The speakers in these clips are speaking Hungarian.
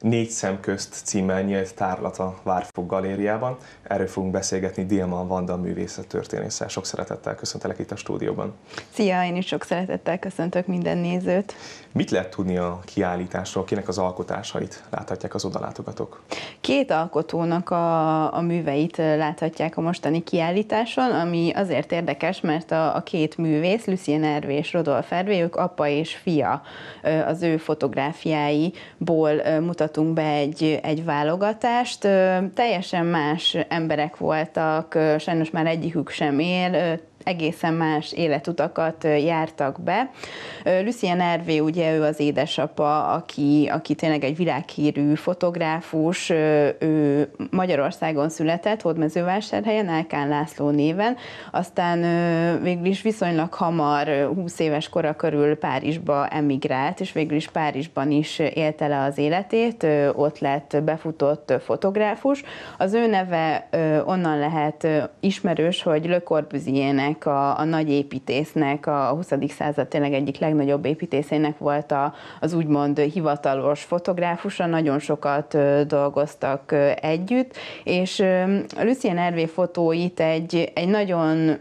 Négy szem közt címmel nyílt tárlat a Várfog galériában. Erről fogunk beszélgetni Dilman Vanda művészettörténésszel. Sok szeretettel köszöntelek itt a stúdióban. Szia, én is sok szeretettel köszöntök minden nézőt. Mit lehet tudni a kiállításról, kinek az alkotásait láthatják az odalátogatók? Két alkotónak a, a műveit láthatják a mostani kiállításon, ami azért érdekes, mert a, a két művész, Lucien Ervé és Rodolf Ervé, ők apa és fia az ő fotográfiáiból mutat mutatunk be egy, egy válogatást. Teljesen más emberek voltak, sajnos már egyikük sem él, egészen más életutakat jártak be. Lucien Hervé, ugye ő az édesapa, aki, aki tényleg egy világhírű fotográfus, ő Magyarországon született, Hódmezővásárhelyen, Elkán László néven, aztán végül is viszonylag hamar, 20 éves kora körül Párizsba emigrált, és végül is Párizsban is élte le az életét, ott lett befutott fotográfus. Az ő neve onnan lehet ismerős, hogy Le Corbusier-nek ennek a, a nagy építésznek, a 20. század tényleg egyik legnagyobb építészének volt a, az úgymond hivatalos fotográfusa, nagyon sokat dolgoztak együtt, és Lucien Ervé fotóit egy, egy nagyon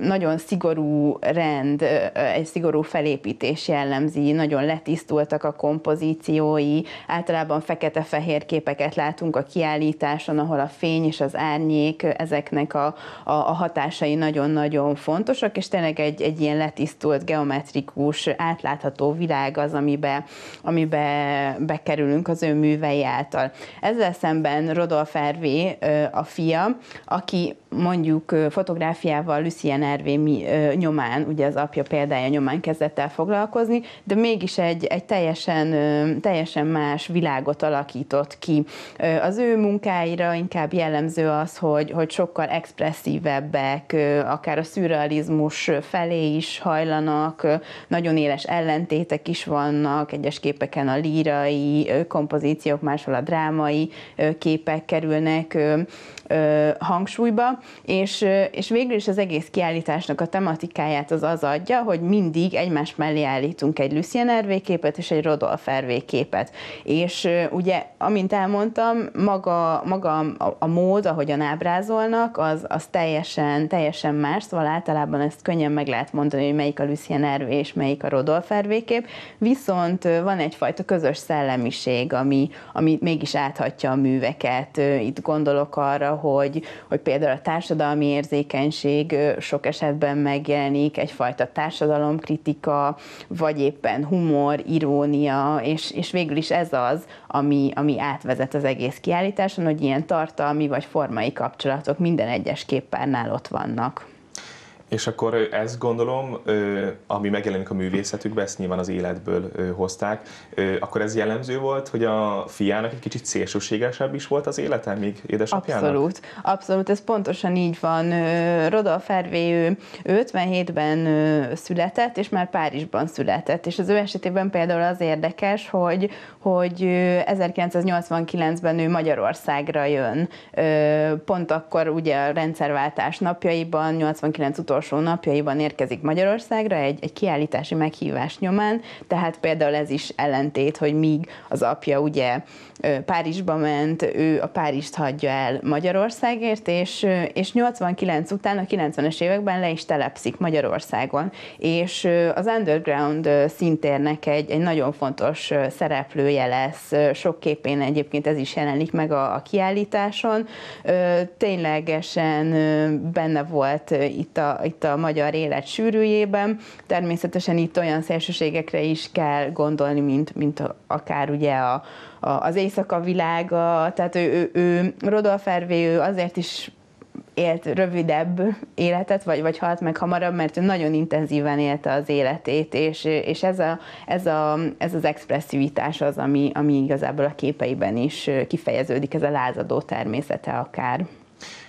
nagyon szigorú rend, egy szigorú felépítés jellemzi, nagyon letisztultak a kompozíciói, általában fekete-fehér képeket látunk a kiállításon, ahol a fény és az árnyék ezeknek a, a, a hatásai nagyon-nagyon fontosak, és tényleg egy, egy ilyen letisztult, geometrikus, átlátható világ az, amibe, amibe bekerülünk az ő művei által. Ezzel szemben Rodolf Ervé, a fia, aki mondjuk fotográfiával Lucien NRV mi, ö, nyomán, ugye az apja példája nyomán kezdett el foglalkozni, de mégis egy, egy teljesen, ö, teljesen más világot alakított ki. Ö, az ő munkáira inkább jellemző az, hogy, hogy sokkal expresszívebbek, ö, akár a szürrealizmus felé is hajlanak, ö, nagyon éles ellentétek is vannak, egyes képeken a lírai ö, kompozíciók, máshol a drámai ö, képek kerülnek ö, ö, hangsúlyba, és, ö, és végül is az egész kiállítás kiállításnak a tematikáját az az adja, hogy mindig egymás mellé állítunk egy Lucien Hervé képet és egy Rodolf Hervé képet. És ugye, amint elmondtam, maga, maga a, a mód, ahogyan ábrázolnak, az, az teljesen, teljesen más, szóval általában ezt könnyen meg lehet mondani, hogy melyik a Lucien Hervé és melyik a Rodolf Hervé kép, viszont van egyfajta közös szellemiség, ami, ami mégis áthatja a műveket. Itt gondolok arra, hogy, hogy például a társadalmi érzékenység sok sok esetben megjelenik egyfajta társadalomkritika, vagy éppen humor, irónia, és, és végül is ez az, ami, ami átvezet az egész kiállításon, hogy ilyen tartalmi vagy formai kapcsolatok minden egyes képpárnál ott vannak. És akkor ezt gondolom, ami megjelenik a művészetükben, ezt nyilván az életből hozták, akkor ez jellemző volt, hogy a fiának egy kicsit szélsőségesebb is volt az élete, míg édesapjának? Abszolút, abszolút, ez pontosan így van. Roda Fervé, 57-ben született, és már Párizsban született, és az ő esetében például az érdekes, hogy, hogy 1989-ben ő Magyarországra jön. Pont akkor ugye a rendszerváltás napjaiban, 89 utolsó utolsó napjaiban érkezik Magyarországra egy, egy kiállítási meghívás nyomán, tehát például ez is ellentét, hogy míg az apja ugye Párizsba ment, ő a Párizst hagyja el Magyarországért, és, és 89 után a 90-es években le is telepszik Magyarországon, és az underground szintérnek egy, egy nagyon fontos szereplője lesz, sok képén egyébként ez is jelenik meg a, a kiállításon, ténylegesen benne volt itt a, itt a magyar élet sűrűjében. Természetesen itt olyan szélsőségekre is kell gondolni, mint, mint akár ugye a, a, az éjszaka világa, tehát ő, ő, ő Rodolf Ervé, ő azért is élt rövidebb életet, vagy, vagy halt meg hamarabb, mert ő nagyon intenzíven élte az életét, és, és ez, a, ez, a, ez az expresszivitás az, ami, ami igazából a képeiben is kifejeződik, ez a lázadó természete akár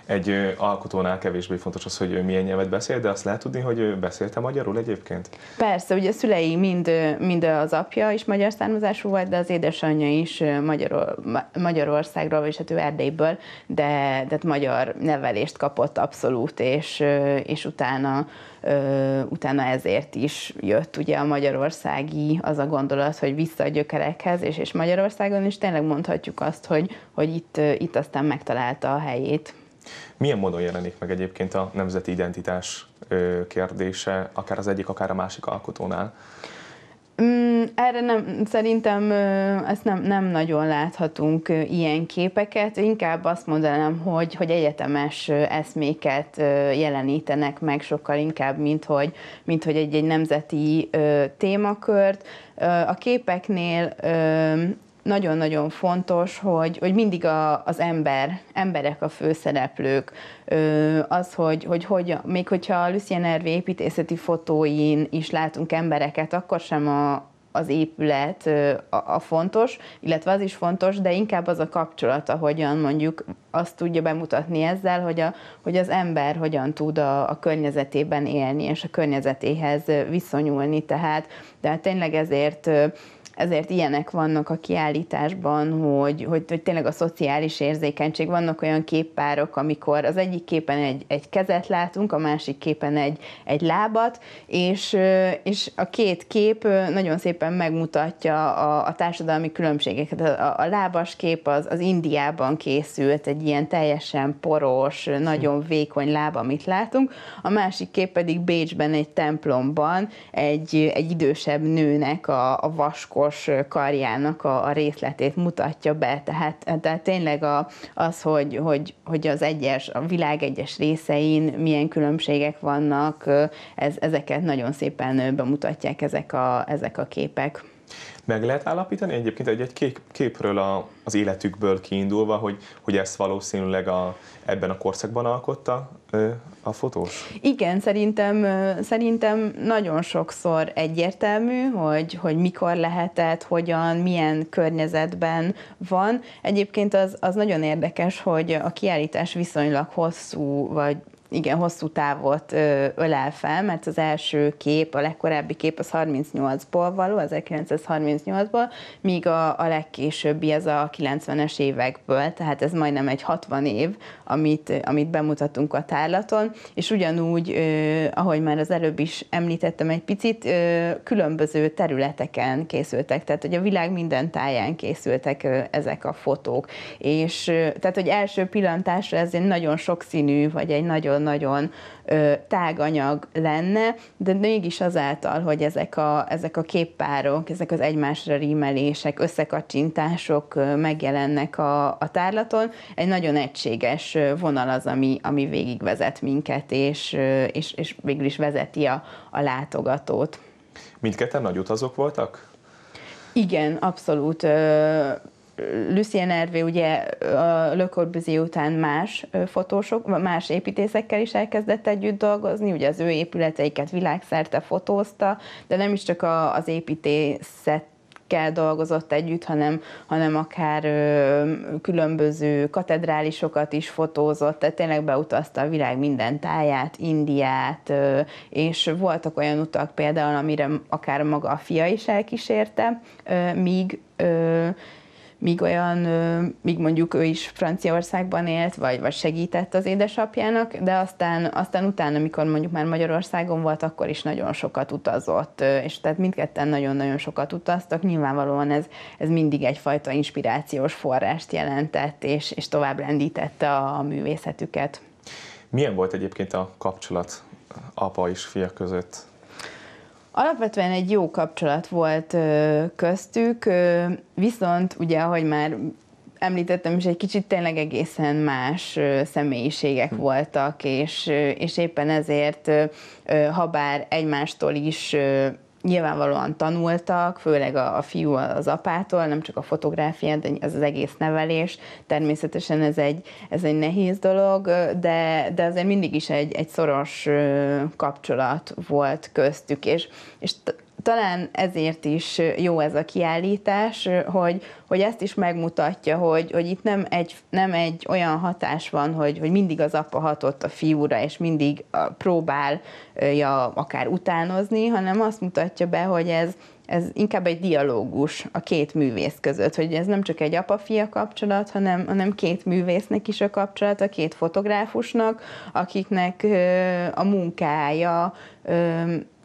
egy alkotónál kevésbé fontos az, hogy ő milyen nyelvet beszél, de azt lehet tudni, hogy ő beszélte magyarul egyébként? Persze, ugye a szülei mind, mind az apja is magyar származású volt, de az édesanyja is Magyaror, Magyarországról, vagyis hát ő Erdélyből, de, de hát magyar nevelést kapott abszolút, és, és utána utána ezért is jött ugye a magyarországi az a gondolat, hogy vissza a gyökerekhez, és, és Magyarországon is tényleg mondhatjuk azt, hogy, hogy itt, itt aztán megtalálta a helyét. Milyen módon jelenik meg egyébként a nemzeti identitás kérdése, akár az egyik, akár a másik alkotónál? Mm, erre nem, szerintem ezt nem, nem nagyon láthatunk ilyen képeket, inkább azt mondanám, hogy, hogy egyetemes eszméket jelenítenek meg sokkal inkább, mint hogy, mint hogy egy, egy nemzeti témakört. A képeknél nagyon-nagyon fontos, hogy, hogy mindig a, az ember, emberek a főszereplők, ö, az, hogy, hogy, hogy még hogyha a Lucien Hervé építészeti fotóin is látunk embereket, akkor sem a, az épület a, a fontos, illetve az is fontos, de inkább az a kapcsolat, ahogyan mondjuk azt tudja bemutatni ezzel, hogy, a, hogy az ember hogyan tud a, a környezetében élni, és a környezetéhez viszonyulni. Tehát, tehát tényleg ezért ezért ilyenek vannak a kiállításban, hogy, hogy, hogy tényleg a szociális érzékenység. Vannak olyan képpárok, amikor az egyik képen egy, egy kezet látunk, a másik képen egy, egy lábat, és, és a két kép nagyon szépen megmutatja a, a társadalmi különbségeket. A, a lábas kép az, az Indiában készült, egy ilyen teljesen poros, nagyon vékony láb, amit látunk, a másik kép pedig Bécsben egy templomban egy, egy idősebb nőnek a, a vaskor orvos karjának a, a részletét mutatja be, tehát, tehát tényleg a, az, hogy, hogy, hogy az egyes, a világ egyes részein milyen különbségek vannak, ez, ezeket nagyon szépen bemutatják ezek a, ezek a képek. Meg lehet állapítani egyébként egy-egy kép, képről a, az életükből kiindulva, hogy, hogy ezt valószínűleg a, ebben a korszakban alkotta a fotós? Igen, szerintem, szerintem nagyon sokszor egyértelmű, hogy, hogy mikor lehetett, hogyan, milyen környezetben van. Egyébként az, az nagyon érdekes, hogy a kiállítás viszonylag hosszú, vagy igen, hosszú távot ölel fel, mert az első kép, a legkorábbi kép az 38-ból való, 1938-ból, míg a, a legkésőbbi ez a 90-es évekből, tehát ez majdnem egy 60 év, amit, amit bemutatunk a tárlaton, és ugyanúgy, ahogy már az előbb is említettem egy picit, különböző területeken készültek, tehát hogy a világ minden táján készültek ezek a fotók, és tehát, hogy első pillantásra ez egy nagyon sokszínű, vagy egy nagyon nagyon-nagyon táganyag lenne, de mégis azáltal, hogy ezek a, ezek a képpárok, ezek az egymásra rímelések, összekacsintások megjelennek a, a tárlaton, egy nagyon egységes vonal az, ami, ami végigvezet minket, és, és, és végül is vezeti a, a látogatót. Mindketten nagy utazók voltak? Igen, abszolút. Lucien Hervé ugye a Le Corbusier után más fotósok, más építészekkel is elkezdett együtt dolgozni, ugye az ő épületeiket világszerte fotózta, de nem is csak az építészet kell dolgozott együtt, hanem, hanem akár ö, különböző katedrálisokat is fotózott, tehát tényleg beutazta a világ minden táját, Indiát, ö, és voltak olyan utak például, amire akár maga a fia is elkísérte, ö, míg ö, míg olyan, míg mondjuk ő is Franciaországban élt, vagy, vagy segített az édesapjának, de aztán, aztán utána, amikor mondjuk már Magyarországon volt, akkor is nagyon sokat utazott, és tehát mindketten nagyon-nagyon sokat utaztak, nyilvánvalóan ez, ez mindig egyfajta inspirációs forrást jelentett, és, és tovább rendítette a, a művészetüket. Milyen volt egyébként a kapcsolat apa és fia között? Alapvetően egy jó kapcsolat volt köztük, viszont ugye, ahogy már említettem is, egy kicsit tényleg egészen más személyiségek hm. voltak, és, és éppen ezért, ha bár egymástól is nyilvánvalóan tanultak, főleg a, a fiú az apától, nem csak a fotográfiát, de az, az egész nevelés. Természetesen ez egy, ez egy nehéz dolog, de, de azért mindig is egy, egy szoros kapcsolat volt köztük, és, és talán ezért is jó ez a kiállítás, hogy, hogy ezt is megmutatja, hogy, hogy itt nem egy, nem egy olyan hatás van, hogy, hogy mindig az apa hatott a fiúra, és mindig próbálja akár utánozni, hanem azt mutatja be, hogy ez, ez inkább egy dialógus a két művész között, hogy ez nem csak egy apa-fia kapcsolat, hanem, hanem két művésznek is a kapcsolat, a két fotográfusnak, akiknek a munkája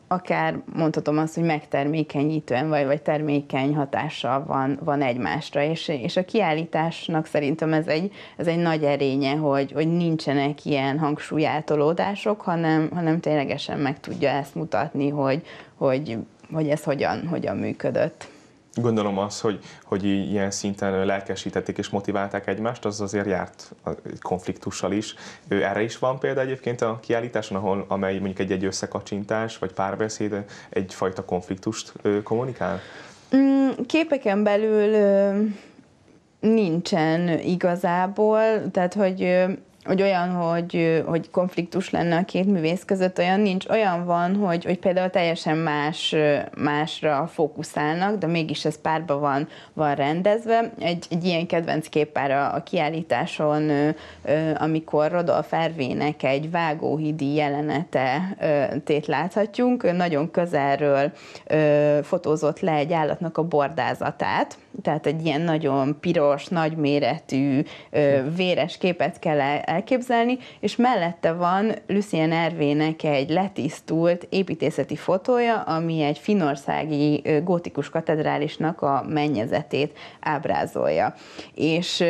akár mondhatom azt, hogy megtermékenyítően vagy, vagy termékeny hatással van, van egymásra, és, és a kiállításnak szerintem ez egy, ez egy nagy erénye, hogy, hogy nincsenek ilyen hangsúlyátolódások, hanem, hanem ténylegesen meg tudja ezt mutatni, hogy, hogy, hogy ez hogyan, hogyan működött gondolom az, hogy, hogy ilyen szinten lelkesítették és motiválták egymást, az azért járt konfliktussal is. Erre is van példa egyébként a kiállításon, ahol, amely mondjuk egy, egy összekacsintás vagy párbeszéd egyfajta konfliktust kommunikál? Mm, képeken belül nincsen igazából, tehát hogy hogy olyan, hogy, hogy konfliktus lenne a két művész között, olyan nincs. Olyan van, hogy, hogy például teljesen más, másra fókuszálnak, de mégis ez párba van, van rendezve. Egy, egy ilyen kedvenc képpár a, a kiállításon, amikor Rodolf Ervének egy vágóhidi jelenete tét láthatjunk, nagyon közelről fotózott le egy állatnak a bordázatát, tehát egy ilyen nagyon piros, nagyméretű, véres képet kell el elképzelni, és mellette van Lucien Ervének egy letisztult építészeti fotója, ami egy finországi gótikus katedrálisnak a mennyezetét ábrázolja. És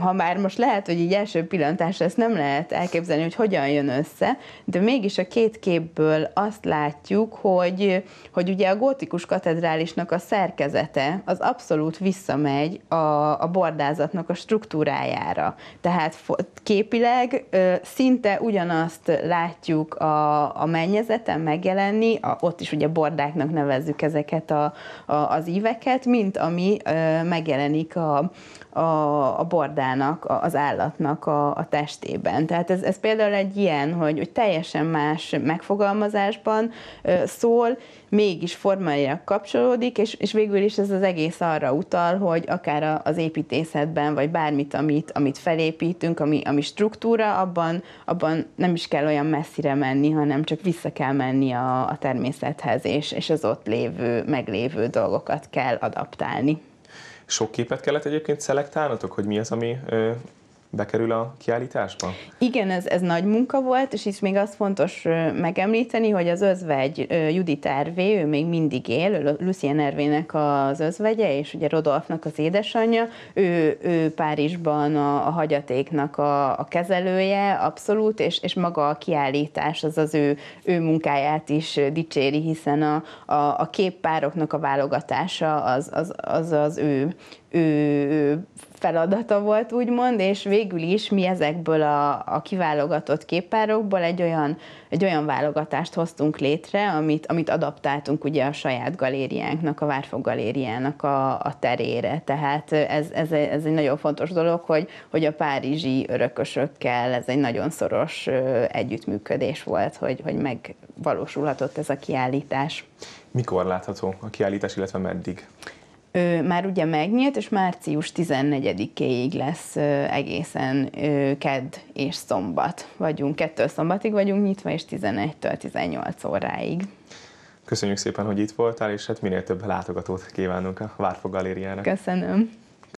ha már most lehet, hogy így első pillantásra ezt nem lehet elképzelni, hogy hogyan jön össze, de mégis a két képből azt látjuk, hogy, hogy ugye a gótikus katedrálisnak a szerkezete az abszolút visszamegy a, a bordázatnak a struktúrájára. Tehát képileg szinte ugyanazt látjuk a, a mennyezeten megjelenni, a, ott is ugye bordáknak nevezzük ezeket a, a, az íveket, mint ami megjelenik a, a, a bordán magának, az állatnak a, a testében. Tehát ez, ez például egy ilyen, hogy, hogy teljesen más megfogalmazásban szól, mégis formájára kapcsolódik, és, és végül is ez az egész arra utal, hogy akár az építészetben, vagy bármit, amit, amit felépítünk, ami, ami struktúra, abban, abban nem is kell olyan messzire menni, hanem csak vissza kell menni a, a természethez, és, és az ott lévő, meglévő dolgokat kell adaptálni. Sok képet kellett egyébként szelektálnatok, hogy mi az, ami bekerül a kiállításba? Igen, ez, ez nagy munka volt, és itt még az fontos megemlíteni, hogy az özvegy Judit Ervé, ő még mindig él, Lucien Ervének az özvegye, és ugye Rodolfnak az édesanyja, ő, ő Párizsban a, a hagyatéknak a, a kezelője, abszolút, és, és maga a kiállítás az az ő, ő munkáját is dicséri, hiszen a, a, a képpároknak a válogatása az az, az, az ő, ő, ő feladata volt, úgymond, és végül is mi ezekből a, a kiválogatott képárokból egy olyan, egy olyan válogatást hoztunk létre, amit, amit adaptáltunk ugye a saját galériánknak, a Várfog galériának a, a terére. Tehát ez, ez, ez egy nagyon fontos dolog, hogy, hogy a párizsi örökösökkel ez egy nagyon szoros együttműködés volt, hogy, hogy megvalósulhatott ez a kiállítás. Mikor látható a kiállítás, illetve meddig? ö, már ugye megnyílt, és március 14-éig lesz ö, egészen ö, kedd és szombat. Vagyunk, kettő szombatig vagyunk nyitva, és 11-től 18 óráig. Köszönjük szépen, hogy itt voltál, és hát minél több látogatót kívánunk a Várfog Galériának. Köszönöm.